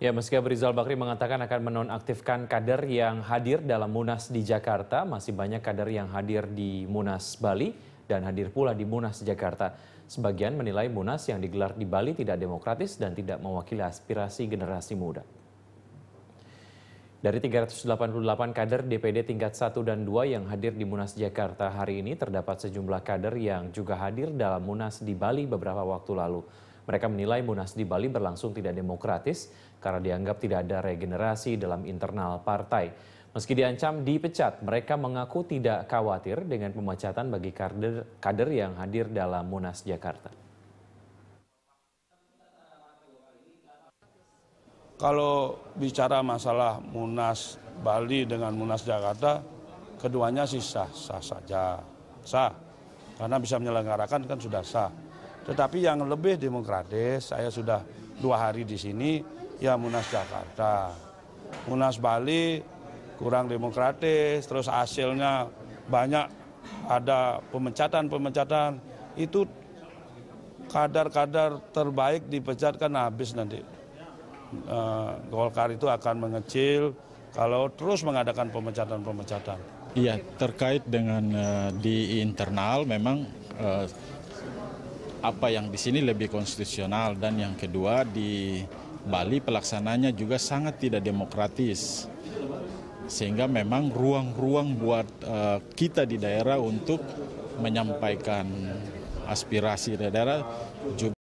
Ya, meski Rizal Bakri mengatakan akan menonaktifkan kader yang hadir dalam Munas di Jakarta, masih banyak kader yang hadir di Munas Bali dan hadir pula di Munas Jakarta. Sebagian menilai Munas yang digelar di Bali tidak demokratis dan tidak mewakili aspirasi generasi muda. Dari 388 kader DPD tingkat 1 dan 2 yang hadir di Munas Jakarta hari ini, terdapat sejumlah kader yang juga hadir dalam Munas di Bali beberapa waktu lalu. Mereka menilai Munas di Bali berlangsung tidak demokratis karena dianggap tidak ada regenerasi dalam internal partai. Meski diancam dipecat, mereka mengaku tidak khawatir dengan pemecatan bagi kader, kader yang hadir dalam Munas Jakarta. Kalau bicara masalah Munas Bali dengan Munas Jakarta, keduanya sih sah-sah saja. Sah, karena bisa menyelenggarakan kan sudah sah. Tetapi yang lebih demokratis, saya sudah dua hari di sini, ya Munas Jakarta. Munas Bali kurang demokratis, terus hasilnya banyak ada pemecatan-pemecatan, itu kadar-kadar terbaik dipecatkan habis nanti. E, Golkar itu akan mengecil kalau terus mengadakan pemecatan-pemecatan. Iya, terkait dengan e, di internal memang eh, apa yang di sini lebih konstitusional dan yang kedua di Bali pelaksananya juga sangat tidak demokratis sehingga memang ruang-ruang buat uh, kita di daerah untuk menyampaikan aspirasi di daerah juga